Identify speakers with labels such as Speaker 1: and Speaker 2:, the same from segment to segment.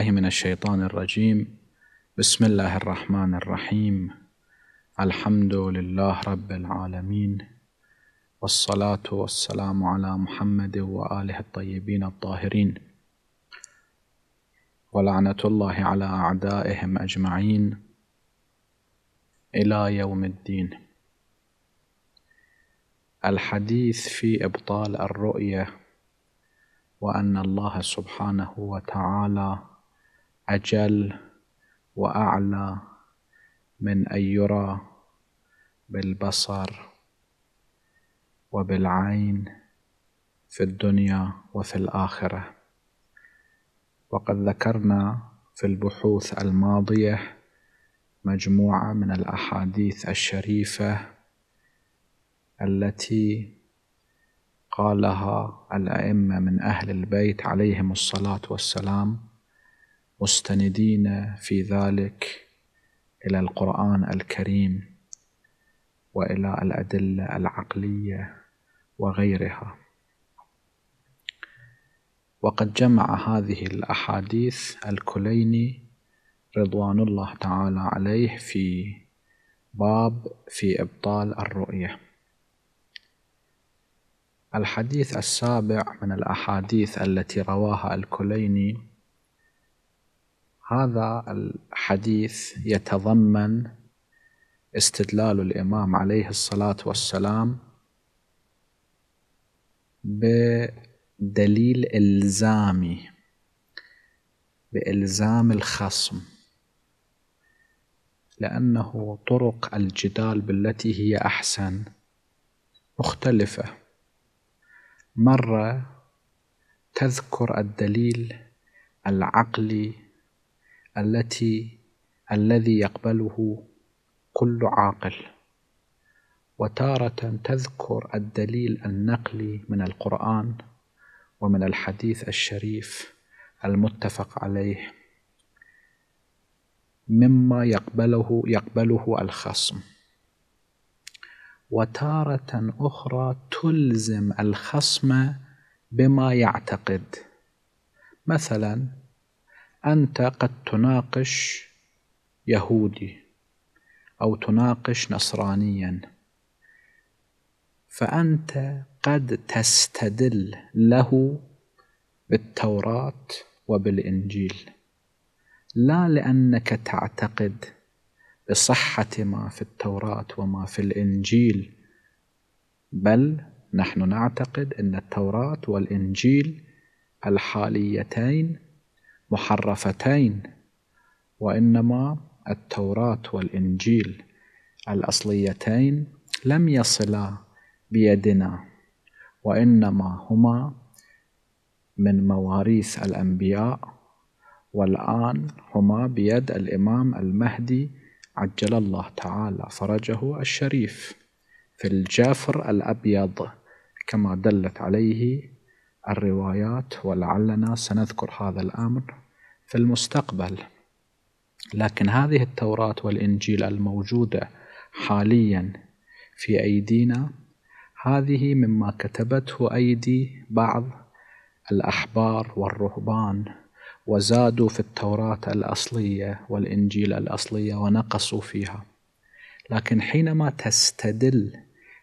Speaker 1: بالله من الشيطان الرجيم بسم الله الرحمن الرحيم الحمد لله رب العالمين والصلاة والسلام على محمد وآله الطيبين الطاهرين ولعنة الله على أعدائهم أجمعين إلى يوم الدين الحديث في إبطال الرؤية وأن الله سبحانه وتعالى أجل وأعلى من أن يرى بالبصر وبالعين في الدنيا وفي الآخرة وقد ذكرنا في البحوث الماضية مجموعة من الأحاديث الشريفة التي قالها الأئمة من أهل البيت عليهم الصلاة والسلام مستندين في ذلك الى القران الكريم والى الادله العقليه وغيرها وقد جمع هذه الاحاديث الكليني رضوان الله تعالى عليه في باب في ابطال الرؤيه الحديث السابع من الاحاديث التي رواها الكليني هذا الحديث يتضمن استدلال الإمام عليه الصلاة والسلام بدليل إلزامي بإلزام الخصم لأنه طرق الجدال بالتي هي أحسن مختلفة مرة تذكر الدليل العقلي التي الذي يقبله كل عاقل وتارة تذكر الدليل النقلي من القرآن ومن الحديث الشريف المتفق عليه مما يقبله يقبله الخصم وتارة أخرى تلزم الخصم بما يعتقد مثلا أنت قد تناقش يهودي أو تناقش نصرانيا فأنت قد تستدل له بالتوراة وبالإنجيل لا لأنك تعتقد بصحة ما في التوراة وما في الإنجيل بل نحن نعتقد أن التوراة والإنجيل الحاليتين محرفتين وإنما التوراة والإنجيل الأصليتين لم يصلا بيدنا وإنما هما من مواريث الأنبياء والآن هما بيد الإمام المهدي عجل الله تعالى فرجه الشريف في الجافر الأبيض كما دلت عليه الروايات ولعلنا سنذكر هذا الأمر في المستقبل لكن هذه التوراة والإنجيل الموجودة حاليا في أيدينا هذه مما كتبته أيدي بعض الأحبار والرهبان وزادوا في التوراة الأصلية والإنجيل الأصلية ونقصوا فيها لكن حينما تستدل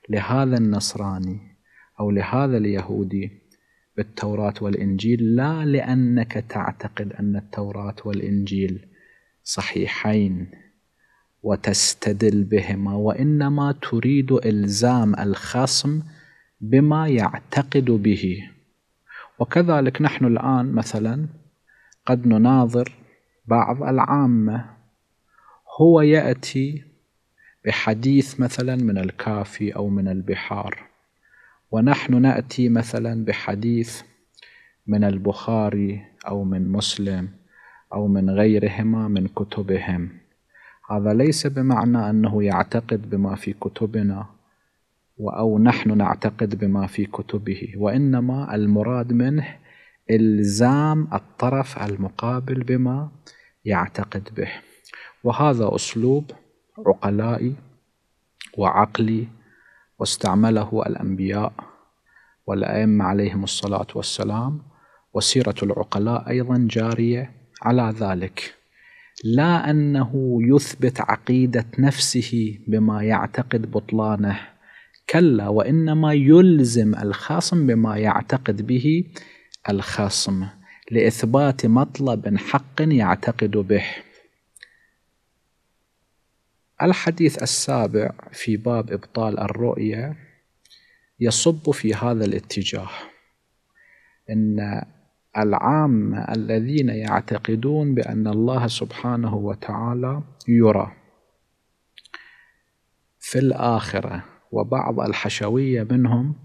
Speaker 1: لهذا النصراني أو لهذا اليهودي بالتوراة والإنجيل لا لأنك تعتقد أن التوراة والإنجيل صحيحين وتستدل بهما وإنما تريد إلزام الخصم بما يعتقد به وكذلك نحن الآن مثلا قد نناظر بعض العامة هو يأتي بحديث مثلا من الكافي أو من البحار ونحن ناتي مثلا بحديث من البخاري او من مسلم او من غيرهما من كتبهم هذا ليس بمعنى انه يعتقد بما في كتبنا او نحن نعتقد بما في كتبه وانما المراد منه الزام الطرف المقابل بما يعتقد به وهذا اسلوب عقلائي وعقلي واستعمله الأنبياء والأئمة عليهم الصلاة والسلام وسيرة العقلاء أيضا جارية على ذلك لا أنه يثبت عقيدة نفسه بما يعتقد بطلانه كلا وإنما يلزم الخاصم بما يعتقد به الخاصم لإثبات مطلب حق يعتقد به الحديث السابع في باب إبطال الرؤية يصب في هذا الاتجاه أن العامة الذين يعتقدون بأن الله سبحانه وتعالى يرى في الآخرة وبعض الحشوية منهم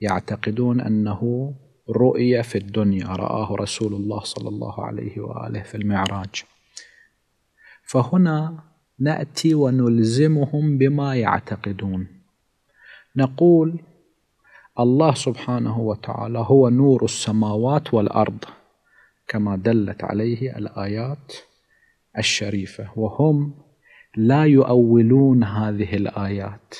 Speaker 1: يعتقدون أنه رؤية في الدنيا رآه رسول الله صلى الله عليه وآله في المعراج فهنا ناتي ونلزمهم بما يعتقدون نقول الله سبحانه وتعالى هو نور السماوات والارض كما دلت عليه الايات الشريفه وهم لا يؤولون هذه الايات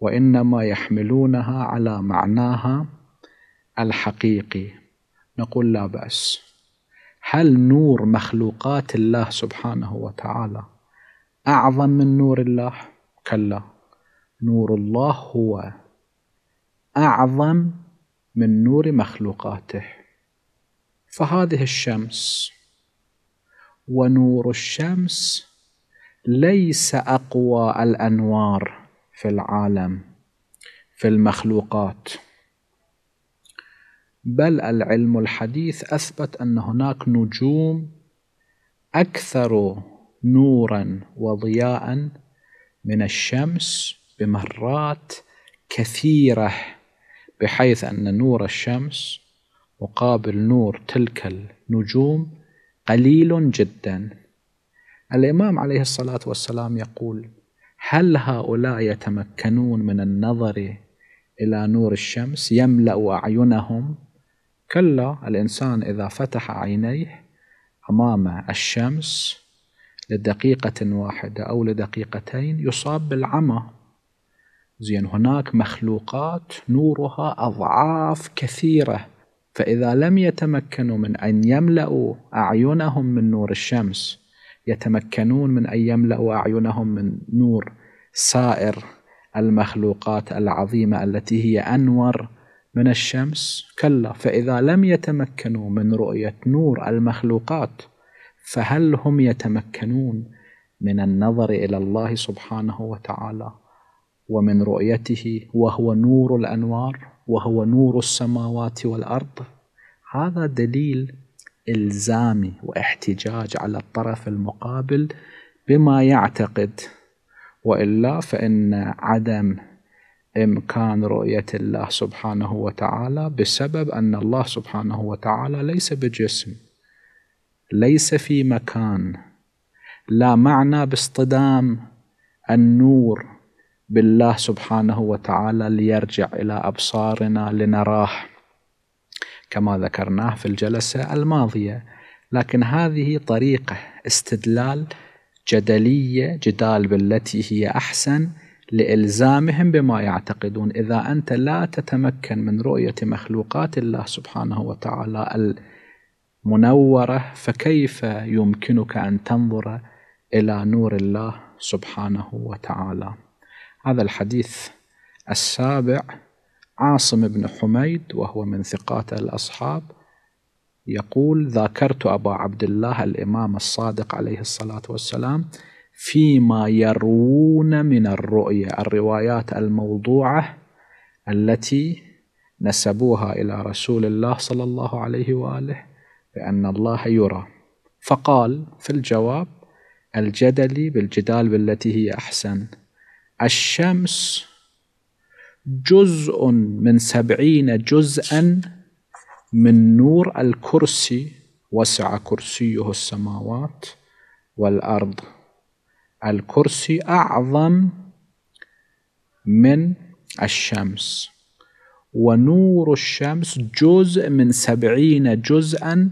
Speaker 1: وانما يحملونها على معناها الحقيقي نقول لا باس هل نور مخلوقات الله سبحانه وتعالى أعظم من نور الله كلا نور الله هو أعظم من نور مخلوقاته فهذه الشمس ونور الشمس ليس أقوى الأنوار في العالم في المخلوقات بل العلم الحديث أثبت أن هناك نجوم أكثر نورا وضياء من الشمس بمرات كثيرة بحيث أن نور الشمس مقابل نور تلك النجوم قليل جدا الإمام عليه الصلاة والسلام يقول هل هؤلاء يتمكنون من النظر إلى نور الشمس يملأ أعينهم كلا الإنسان إذا فتح عينيه أمام الشمس لدقيقة واحدة أو لدقيقتين يصاب بالعمى زين هناك مخلوقات نورها أضعاف كثيرة فإذا لم يتمكنوا من أن يملأوا أعينهم من نور الشمس يتمكنون من أن يملأوا أعينهم من نور سائر المخلوقات العظيمة التي هي أنور من الشمس كلا فإذا لم يتمكنوا من رؤية نور المخلوقات فهل هم يتمكنون من النظر الى الله سبحانه وتعالى ومن رؤيته وهو نور الانوار وهو نور السماوات والارض هذا دليل الزامي واحتجاج على الطرف المقابل بما يعتقد والا فان عدم امكان رؤيه الله سبحانه وتعالى بسبب ان الله سبحانه وتعالى ليس بجسم ليس في مكان لا معنى باصطدام النور بالله سبحانه وتعالى ليرجع الى ابصارنا لنراه كما ذكرناه في الجلسه الماضيه لكن هذه طريقه استدلال جدليه جدال بالتي هي احسن لالزامهم بما يعتقدون اذا انت لا تتمكن من رؤيه مخلوقات الله سبحانه وتعالى منوره فكيف يمكنك ان تنظر الى نور الله سبحانه وتعالى هذا الحديث السابع عاصم بن حميد وهو من ثقات الاصحاب يقول ذاكرت ابا عبد الله الامام الصادق عليه الصلاه والسلام فيما يروون من الرؤيا الروايات الموضوعه التي نسبوها الى رسول الله صلى الله عليه واله بأن الله يرى فقال في الجواب الجدل بالجدال بالتي هي أحسن الشمس جزء من سبعين جزءا من نور الكرسي وسع كرسيه السماوات والأرض الكرسي أعظم من الشمس ونور الشمس جزء من سبعين جزءا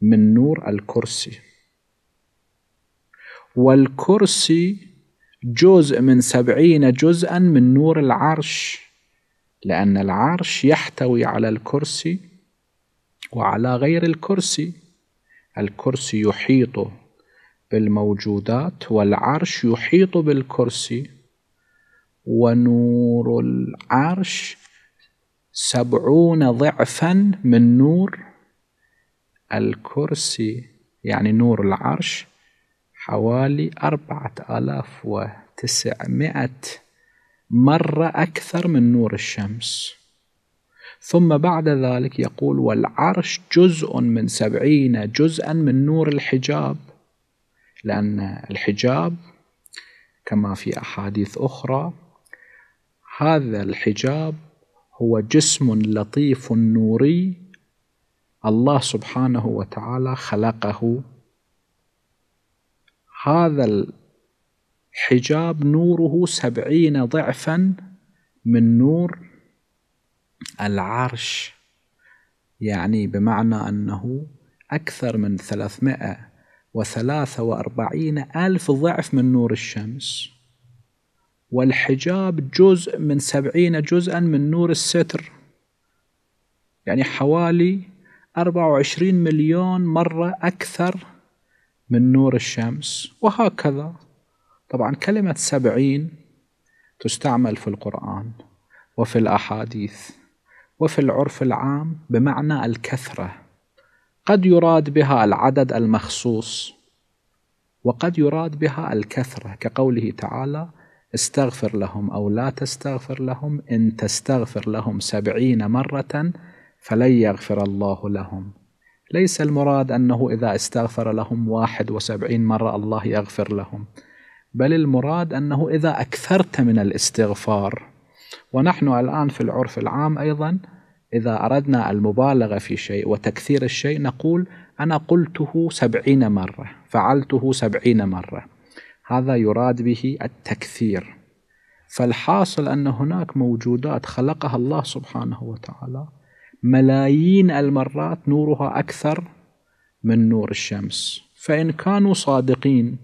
Speaker 1: من نور الكرسي والكرسي جزء من سبعين جزءا من نور العرش لأن العرش يحتوي على الكرسي وعلى غير الكرسي الكرسي يحيط بالموجودات والعرش يحيط بالكرسي ونور العرش سبعون ضعفا من نور الكرسي يعني نور العرش حوالي أربعة آلاف وتسعمائة مرة أكثر من نور الشمس ثم بعد ذلك يقول والعرش جزء من سبعين جزءا من نور الحجاب لأن الحجاب كما في أحاديث أخرى هذا الحجاب هو جسم لطيف نوري الله سبحانه وتعالى خلقه هذا الحجاب نوره سبعين ضعفا من نور العرش يعني بمعنى أنه أكثر من ثلاثمائة وثلاثة وأربعين ألف ضعف من نور الشمس والحجاب جزء من سبعين جزءا من نور الستر يعني حوالي 24 مليون مرة أكثر من نور الشمس وهكذا طبعا كلمة سبعين تستعمل في القرآن وفي الأحاديث وفي العرف العام بمعنى الكثرة قد يراد بها العدد المخصوص وقد يراد بها الكثرة كقوله تعالى استغفر لهم أو لا تستغفر لهم إن تستغفر لهم سبعين مرة فلن يغفر الله لهم ليس المراد أنه إذا استغفر لهم واحد وسبعين مرة الله يغفر لهم بل المراد أنه إذا أكثرت من الاستغفار ونحن الآن في العرف العام أيضا إذا أردنا المبالغة في شيء وتكثير الشيء نقول أنا قلته سبعين مرة فعلته سبعين مرة هذا يراد به التكثير فالحاصل أن هناك موجودات خلقها الله سبحانه وتعالى ملايين المرات نورها أكثر من نور الشمس فإن كانوا صادقين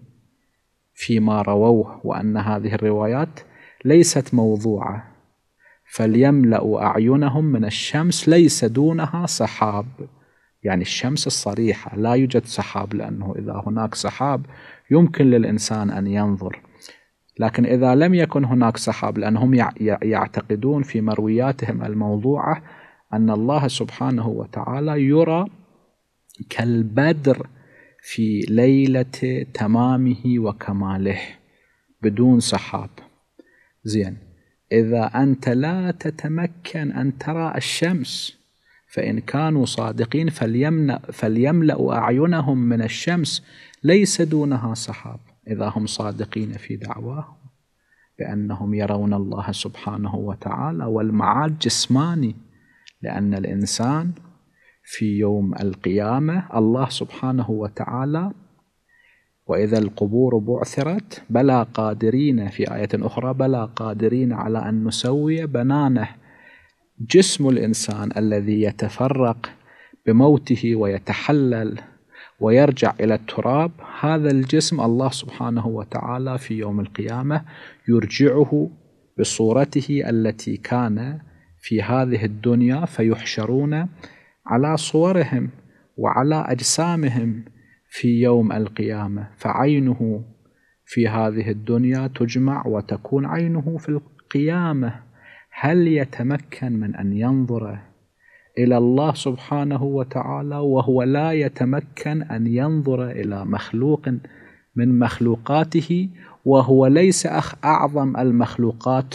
Speaker 1: فيما رووه وأن هذه الروايات ليست موضوعة فليملأوا أعينهم من الشمس ليس دونها سحاب يعني الشمس الصريحة لا يوجد سحاب لأنه إذا هناك سحاب يمكن للإنسان أن ينظر لكن إذا لم يكن هناك سحاب لأنهم يعتقدون في مروياتهم الموضوعة أن الله سبحانه وتعالى يرى كالبدر في ليلة تمامه وكماله بدون سحاب زين إذا أنت لا تتمكن أن ترى الشمس فإن كانوا صادقين فليملأ, فليملأ أعينهم من الشمس ليس دونها سحاب إذا هم صادقين في دعواهم بأنهم يرون الله سبحانه وتعالى والمعاد جسماني لأن الإنسان في يوم القيامة الله سبحانه وتعالى وإذا القبور بعثرت بلى قادرين في آية أخرى بلى قادرين على أن نسوي بنانه جسم الإنسان الذي يتفرق بموته ويتحلل ويرجع إلى التراب هذا الجسم الله سبحانه وتعالى في يوم القيامة يرجعه بصورته التي كان في هذه الدنيا فيحشرون على صورهم وعلى اجسامهم في يوم القيامه فعينه في هذه الدنيا تجمع وتكون عينه في القيامه هل يتمكن من ان ينظر الى الله سبحانه وتعالى وهو لا يتمكن ان ينظر الى مخلوق من مخلوقاته وهو ليس اخ اعظم المخلوقات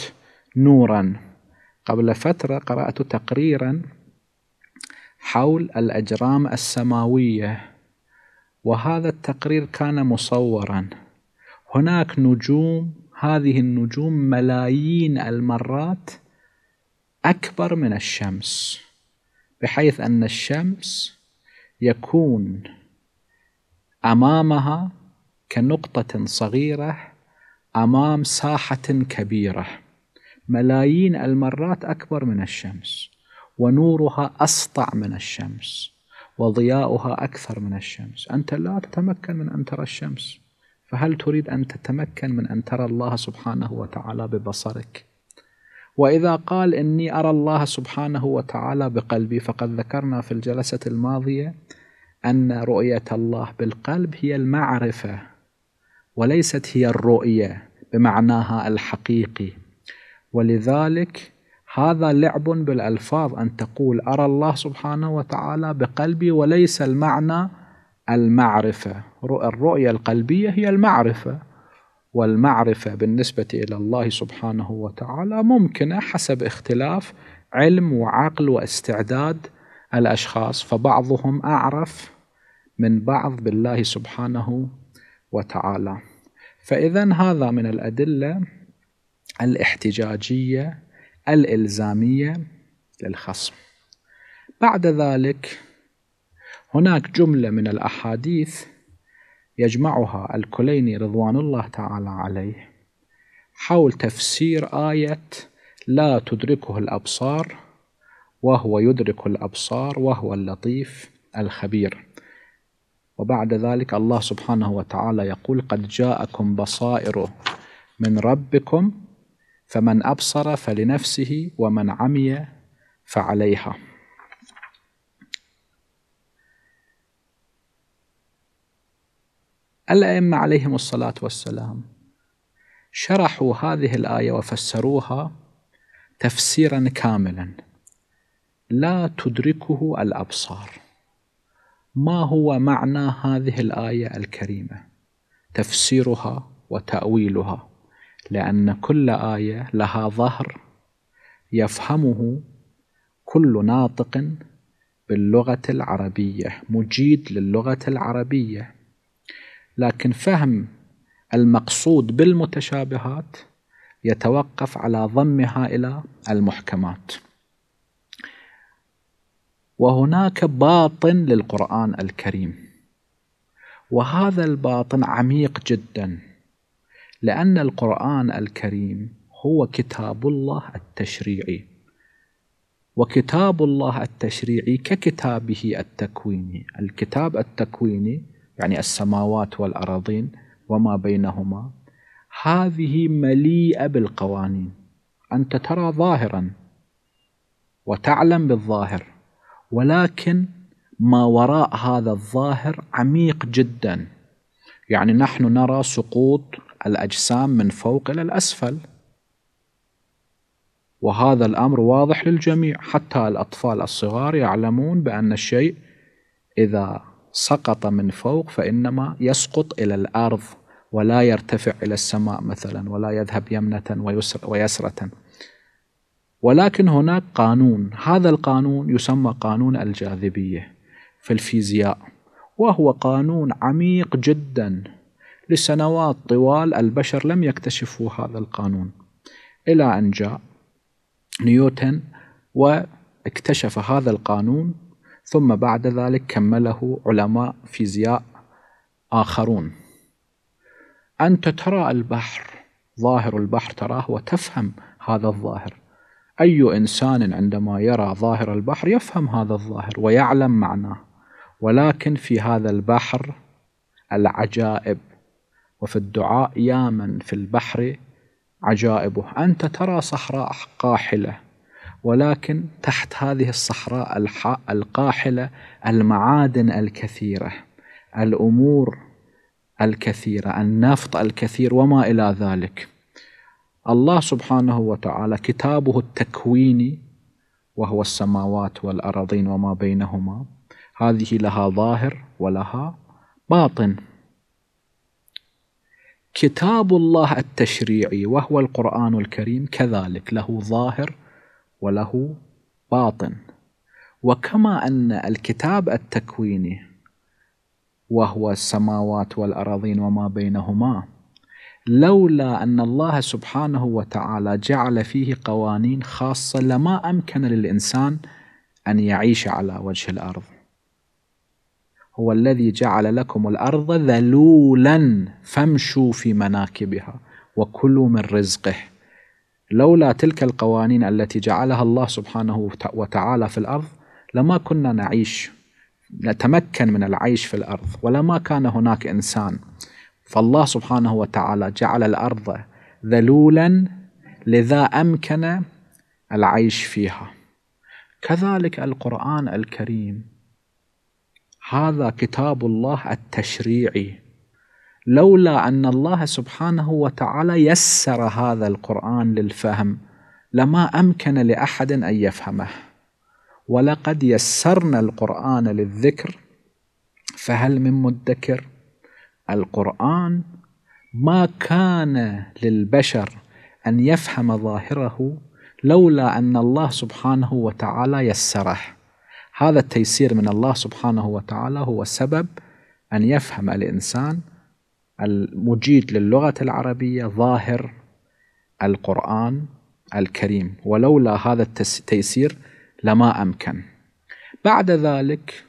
Speaker 1: نورا قبل فترة قرأت تقريرا حول الأجرام السماوية وهذا التقرير كان مصورا هناك نجوم هذه النجوم ملايين المرات أكبر من الشمس بحيث أن الشمس يكون أمامها كنقطة صغيرة أمام ساحة كبيرة ملايين المرات أكبر من الشمس ونورها أسطع من الشمس وضياؤها أكثر من الشمس أنت لا تتمكن من أن ترى الشمس فهل تريد أن تتمكن من أن ترى الله سبحانه وتعالى ببصرك وإذا قال إني أرى الله سبحانه وتعالى بقلبي فقد ذكرنا في الجلسة الماضية أن رؤية الله بالقلب هي المعرفة وليست هي الرؤية بمعناها الحقيقي ولذلك هذا لعب بالألفاظ أن تقول أرى الله سبحانه وتعالى بقلبي وليس المعنى المعرفة الرؤية القلبية هي المعرفة والمعرفة بالنسبة إلى الله سبحانه وتعالى ممكنة حسب اختلاف علم وعقل واستعداد الأشخاص فبعضهم أعرف من بعض بالله سبحانه وتعالى فإذا هذا من الأدلة الاحتجاجية الإلزامية للخصم بعد ذلك هناك جملة من الأحاديث يجمعها الكليني رضوان الله تعالى عليه حول تفسير آية لا تدركه الأبصار وهو يدرك الأبصار وهو اللطيف الخبير وبعد ذلك الله سبحانه وتعالى يقول قد جاءكم بصائر من ربكم فمن أبصر فلنفسه ومن عمي فعليها الأئمة عليهم الصلاة والسلام شرحوا هذه الآية وفسروها تفسيرا كاملا لا تدركه الأبصار ما هو معنى هذه الآية الكريمة تفسيرها وتأويلها لأن كل آية لها ظهر يفهمه كل ناطق باللغة العربية مجيد للغة العربية لكن فهم المقصود بالمتشابهات يتوقف على ضمها إلى المحكمات وهناك باطن للقرآن الكريم وهذا الباطن عميق جداً لأن القرآن الكريم هو كتاب الله التشريعي وكتاب الله التشريعي ككتابه التكويني الكتاب التكويني يعني السماوات والأراضين وما بينهما هذه مليئة بالقوانين أنت ترى ظاهرا وتعلم بالظاهر ولكن ما وراء هذا الظاهر عميق جدا يعني نحن نرى سقوط الأجسام من فوق إلى الأسفل وهذا الأمر واضح للجميع حتى الأطفال الصغار يعلمون بأن الشيء إذا سقط من فوق فإنما يسقط إلى الأرض ولا يرتفع إلى السماء مثلا ولا يذهب يمنة ويسرة ولكن هناك قانون هذا القانون يسمى قانون الجاذبية في الفيزياء وهو قانون عميق جدا لسنوات طوال البشر لم يكتشفوا هذا القانون إلى أن جاء نيوتن واكتشف هذا القانون ثم بعد ذلك كمله علماء فيزياء آخرون أنت ترى البحر ظاهر البحر تراه وتفهم هذا الظاهر أي إنسان عندما يرى ظاهر البحر يفهم هذا الظاهر ويعلم معناه ولكن في هذا البحر العجائب وفي الدعاء يا من في البحر عجائبه أنت ترى صحراء قاحلة ولكن تحت هذه الصحراء القاحلة المعادن الكثيرة الأمور الكثيرة النفط الكثير وما إلى ذلك الله سبحانه وتعالى كتابه التكويني وهو السماوات والأراضين وما بينهما هذه لها ظاهر ولها باطن كتاب الله التشريعي وهو القرآن الكريم كذلك له ظاهر وله باطن وكما أن الكتاب التكويني وهو السماوات والأراضين وما بينهما لولا أن الله سبحانه وتعالى جعل فيه قوانين خاصة لما أمكن للإنسان أن يعيش على وجه الأرض هو الذي جعل لكم الأرض ذلولا فامشوا في مناكبها وكلوا من رزقه لولا تلك القوانين التي جعلها الله سبحانه وتعالى في الأرض لما كنا نعيش نتمكن من العيش في الأرض ولما كان هناك إنسان فالله سبحانه وتعالى جعل الأرض ذلولا لذا أمكن العيش فيها كذلك القرآن الكريم هذا كتاب الله التشريعي لولا ان الله سبحانه وتعالى يسر هذا القران للفهم لما امكن لاحد ان يفهمه ولقد يسرنا القران للذكر فهل من مدكر القران ما كان للبشر ان يفهم ظاهره لولا ان الله سبحانه وتعالى يسره هذا التيسير من الله سبحانه وتعالى هو سبب أن يفهم الإنسان المجيد للغة العربية ظاهر القرآن الكريم ولولا هذا التيسير لما أمكن بعد ذلك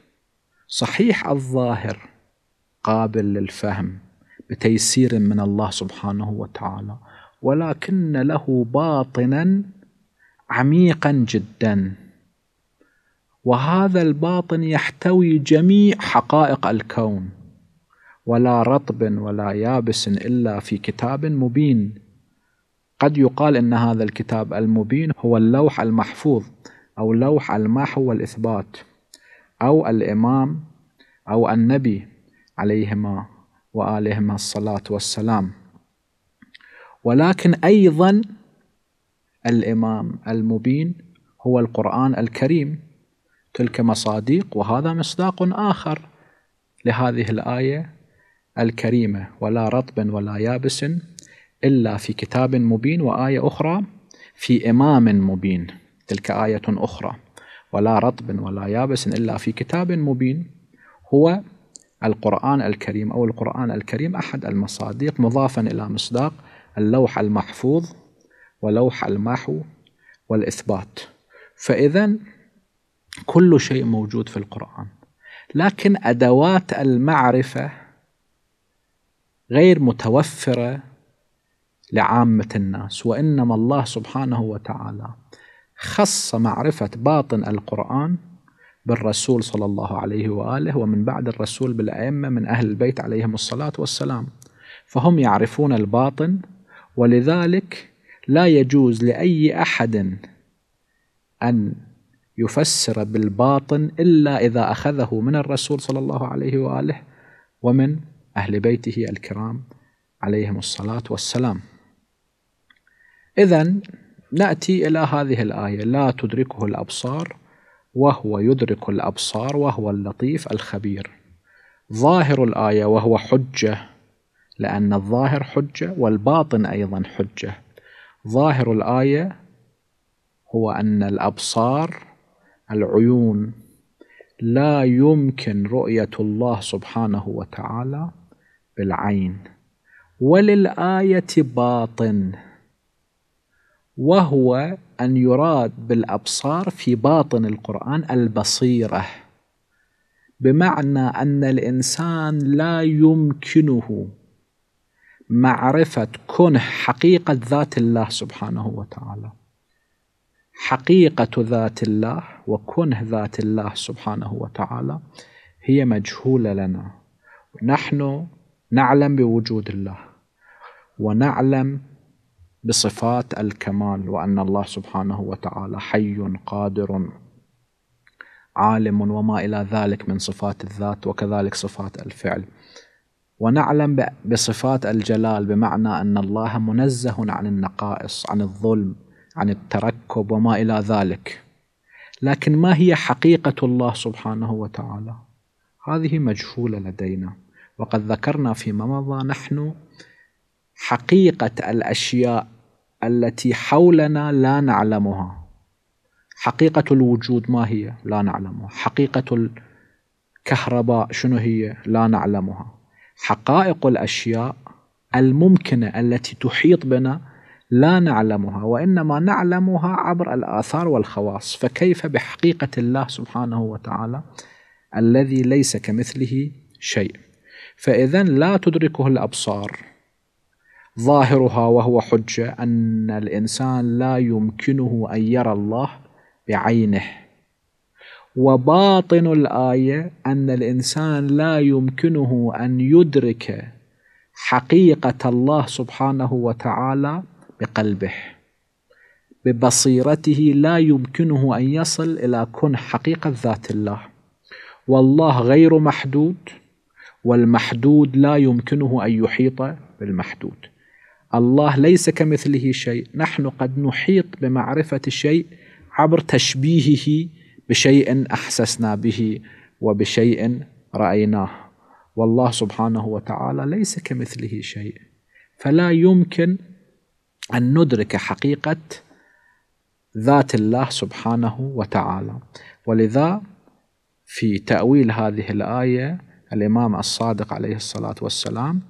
Speaker 1: صحيح الظاهر قابل للفهم بتيسير من الله سبحانه وتعالى ولكن له باطنا عميقا جدا وهذا الباطن يحتوي جميع حقائق الكون ولا رطب ولا يابس الا في كتاب مبين قد يقال ان هذا الكتاب المبين هو اللوح المحفوظ او لوح المحو والاثبات او الامام او النبي عليهما والهما الصلاه والسلام ولكن ايضا الامام المبين هو القران الكريم تلك مصاديق وهذا مصداق آخر لهذه الآية الكريمة ولا رطب ولا يابس إلا في كتاب مبين وآية أخرى في إمام مبين تلك آية أخرى ولا رطب ولا يابس إلا في كتاب مبين هو القرآن الكريم أو القرآن الكريم أحد المصادق مضافا إلى مصداق اللوح المحفوظ ولوح المحو والإثبات فإذا كل شيء موجود في القرآن لكن أدوات المعرفة غير متوفرة لعامة الناس وإنما الله سبحانه وتعالى خص معرفة باطن القرآن بالرسول صلى الله عليه واله ومن بعد الرسول بالائمه من اهل البيت عليهم الصلاه والسلام فهم يعرفون الباطن ولذلك لا يجوز لاي احد ان يفسر بالباطن إلا إذا أخذه من الرسول صلى الله عليه وآله ومن أهل بيته الكرام عليهم الصلاة والسلام إذا نأتي إلى هذه الآية لا تدركه الأبصار وهو يدرك الأبصار وهو اللطيف الخبير ظاهر الآية وهو حجة لأن الظاهر حجة والباطن أيضا حجة ظاهر الآية هو أن الأبصار العيون لا يمكن رؤية الله سبحانه وتعالى بالعين وللآية باطن وهو أن يراد بالأبصار في باطن القرآن البصيرة بمعنى أن الإنسان لا يمكنه معرفة كنه حقيقة ذات الله سبحانه وتعالى حقيقة ذات الله وكنه ذات الله سبحانه وتعالى هي مجهولة لنا نحن نعلم بوجود الله ونعلم بصفات الكمال وأن الله سبحانه وتعالى حي قادر عالم وما إلى ذلك من صفات الذات وكذلك صفات الفعل ونعلم بصفات الجلال بمعنى أن الله منزه عن النقائص عن الظلم عن التركب وما الى ذلك لكن ما هي حقيقه الله سبحانه وتعالى هذه مجهوله لدينا وقد ذكرنا فيما مضى نحن حقيقه الاشياء التي حولنا لا نعلمها حقيقه الوجود ما هي لا نعلمها حقيقه الكهرباء شنو هي لا نعلمها حقائق الاشياء الممكنه التي تحيط بنا لا نعلمها وإنما نعلمها عبر الآثار والخواص فكيف بحقيقة الله سبحانه وتعالى الذي ليس كمثله شيء فإذا لا تدركه الأبصار ظاهرها وهو حجة أن الإنسان لا يمكنه أن يرى الله بعينه وباطن الآية أن الإنسان لا يمكنه أن يدرك حقيقة الله سبحانه وتعالى بقلبه ببصيرته لا يمكنه أن يصل إلى كن حقيقة ذات الله والله غير محدود والمحدود لا يمكنه أن يحيط بالمحدود الله ليس كمثله شيء نحن قد نحيط بمعرفة الشيء عبر تشبيهه بشيء أحسسنا به وبشيء رأيناه والله سبحانه وتعالى ليس كمثله شيء فلا يمكن أن ندرك حقيقة ذات الله سبحانه وتعالى ولذا في تأويل هذه الآية الإمام الصادق عليه الصلاة والسلام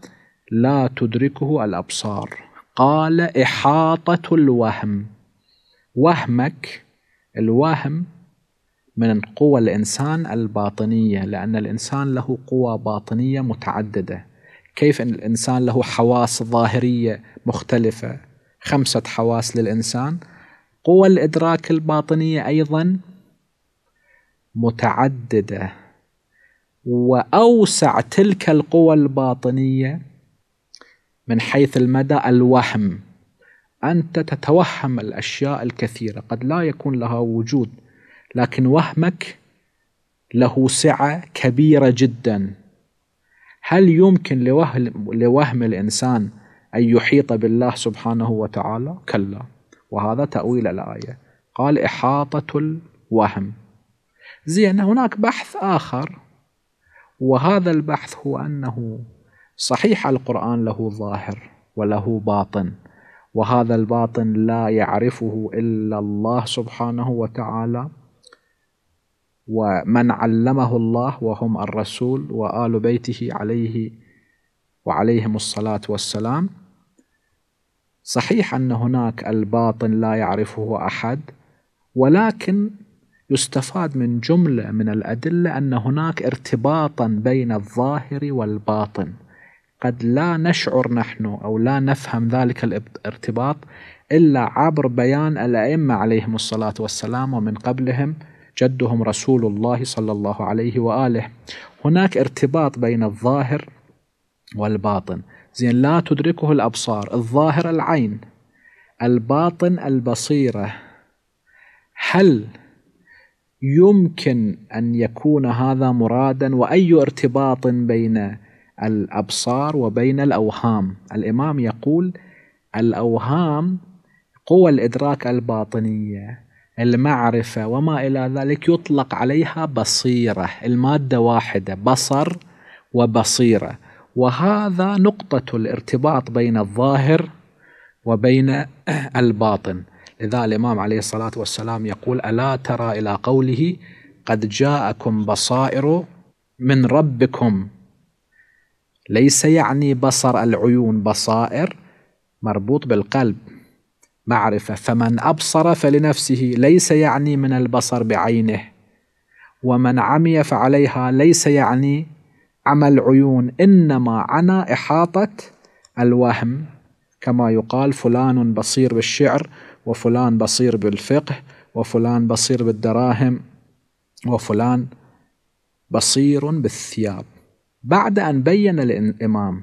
Speaker 1: لا تدركه الأبصار قال إحاطة الوهم وهمك الوهم من قوى الإنسان الباطنية لأن الإنسان له قوى باطنية متعددة كيف أن الإنسان له حواس ظاهرية مختلفة خمسة حواس للإنسان قوى الإدراك الباطنية أيضا متعددة وأوسع تلك القوى الباطنية من حيث المدى الوهم أنت تتوهم الأشياء الكثيرة قد لا يكون لها وجود لكن وهمك له سعة كبيرة جدا هل يمكن لوهم, لوهم الإنسان أن يحيط بالله سبحانه وتعالى كلا وهذا تأويل الآية قال إحاطة الوهم زين هناك بحث آخر وهذا البحث هو أنه صحيح القرآن له ظاهر وله باطن وهذا الباطن لا يعرفه إلا الله سبحانه وتعالى ومن علمه الله وهم الرسول وآل بيته عليه وعليهم الصلاة والسلام صحيح ان هناك الباطن لا يعرفه احد ولكن يستفاد من جمله من الادله ان هناك ارتباطا بين الظاهر والباطن قد لا نشعر نحن او لا نفهم ذلك الارتباط الا عبر بيان الائمه عليهم الصلاه والسلام ومن قبلهم جدهم رسول الله صلى الله عليه واله هناك ارتباط بين الظاهر والباطن زين لا تدركه الأبصار الظاهر العين الباطن البصيرة هل يمكن أن يكون هذا مرادا وأي ارتباط بين الأبصار وبين الأوهام الإمام يقول الأوهام قوى الإدراك الباطنية المعرفة وما إلى ذلك يطلق عليها بصيرة المادة واحدة بصر وبصيره وهذا نقطة الارتباط بين الظاهر وبين الباطن لذا الإمام عليه الصلاة والسلام يقول ألا ترى إلى قوله قد جاءكم بصائر من ربكم ليس يعني بصر العيون بصائر مربوط بالقلب معرفة فمن أبصر فلنفسه ليس يعني من البصر بعينه ومن عمي فعليها ليس يعني عمى العيون إنما عنا إحاطة الوهم كما يقال فلان بصير بالشعر وفلان بصير بالفقه وفلان بصير بالدراهم وفلان بصير بالثياب بعد أن بين الإمام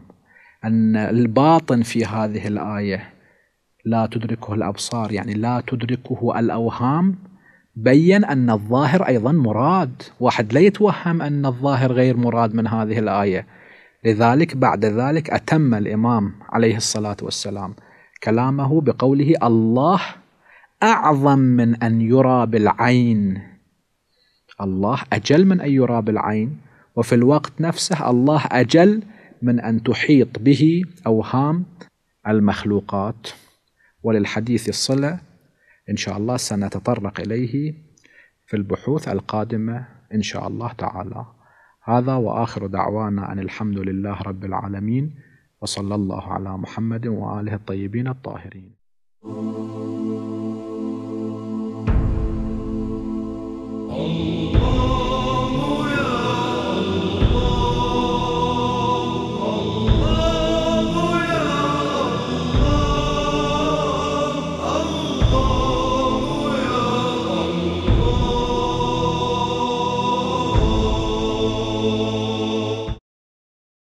Speaker 1: أن الباطن في هذه الآية لا تدركه الأبصار يعني لا تدركه الأوهام بين أن الظاهر أيضا مراد واحد لا يتوهم أن الظاهر غير مراد من هذه الآية لذلك بعد ذلك أتم الإمام عليه الصلاة والسلام كلامه بقوله الله أعظم من أن يرى بالعين الله أجل من أن يرى بالعين وفي الوقت نفسه الله أجل من أن تحيط به أوهام المخلوقات وللحديث الصلة إن شاء الله سنتطرق إليه في البحوث القادمة إن شاء الله تعالى هذا وآخر دعوانا أن الحمد لله رب العالمين وصلى الله على محمد وآله الطيبين الطاهرين الله